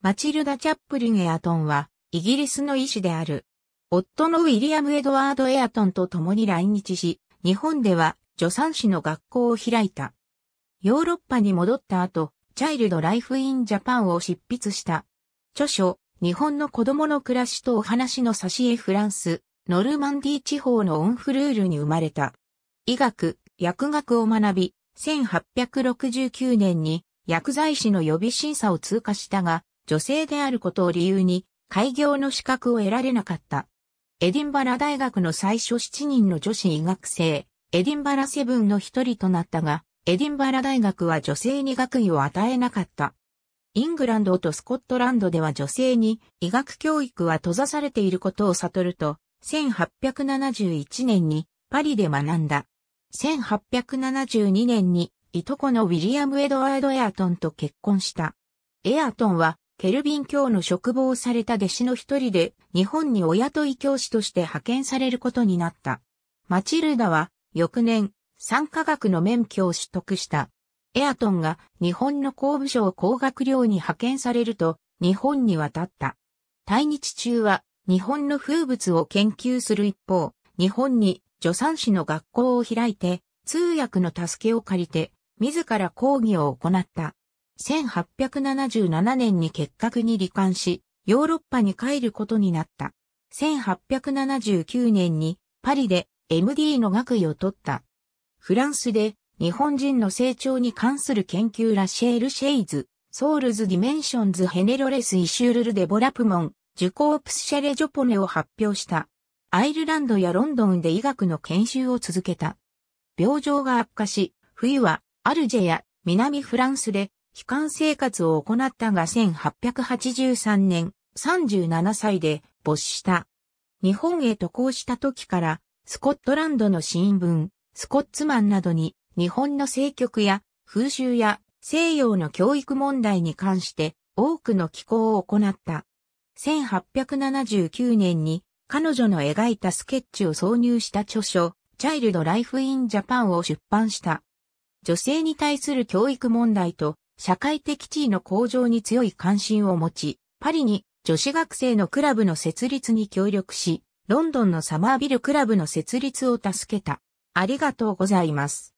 マチルダ・チャップリン・エアトンは、イギリスの医師である。夫のウィリアム・エドワード・エアトンと共に来日し、日本では助産師の学校を開いた。ヨーロッパに戻った後、チャイルド・ライフ・イン・ジャパンを執筆した。著書、日本の子供の暮らしとお話の差し絵フランス、ノルマンディ地方のオンフルールに生まれた。医学、薬学を学び、1869年に薬剤師の予備審査を通過したが、女性であることを理由に、開業の資格を得られなかった。エディンバラ大学の最初7人の女子医学生、エディンバラセブンの一人となったが、エディンバラ大学は女性に学位を与えなかった。イングランドとスコットランドでは女性に医学教育は閉ざされていることを悟ると、1871年にパリで学んだ。1872年にいとこのウィリアム・エドワード・エアトンと結婚した。エアトンはケルビン教の職望された弟子の一人で、日本に親とい教師として派遣されることになった。マチルダは、翌年、産科学の免許を取得した。エアトンが日本の工部省工学寮に派遣されると、日本に渡った。対日中は、日本の風物を研究する一方、日本に助産師の学校を開いて、通訳の助けを借りて、自ら講義を行った。1877年に結核に罹患し、ヨーロッパに帰ることになった。1879年にパリで MD の学位を取った。フランスで日本人の成長に関する研究ラシェール・シェイズ、ソウルズ・ディメンションズ・ヘネロレス・イシュールル・デボラプモン、ジュコープス・シェレ・ジョポネを発表した。アイルランドやロンドンで医学の研修を続けた。病状が悪化し、冬はアルジェや南フランスで悲観生活を行ったが1883年37歳で没した。日本へ渡航した時からスコットランドの新聞、スコッツマンなどに日本の政局や風習や西洋の教育問題に関して多くの寄稿を行った。1879年に彼女の描いたスケッチを挿入した著書、チャイルド・ライフ・イン・ジャパンを出版した。女性に対する教育問題と社会的地位の向上に強い関心を持ち、パリに女子学生のクラブの設立に協力し、ロンドンのサマービルクラブの設立を助けた。ありがとうございます。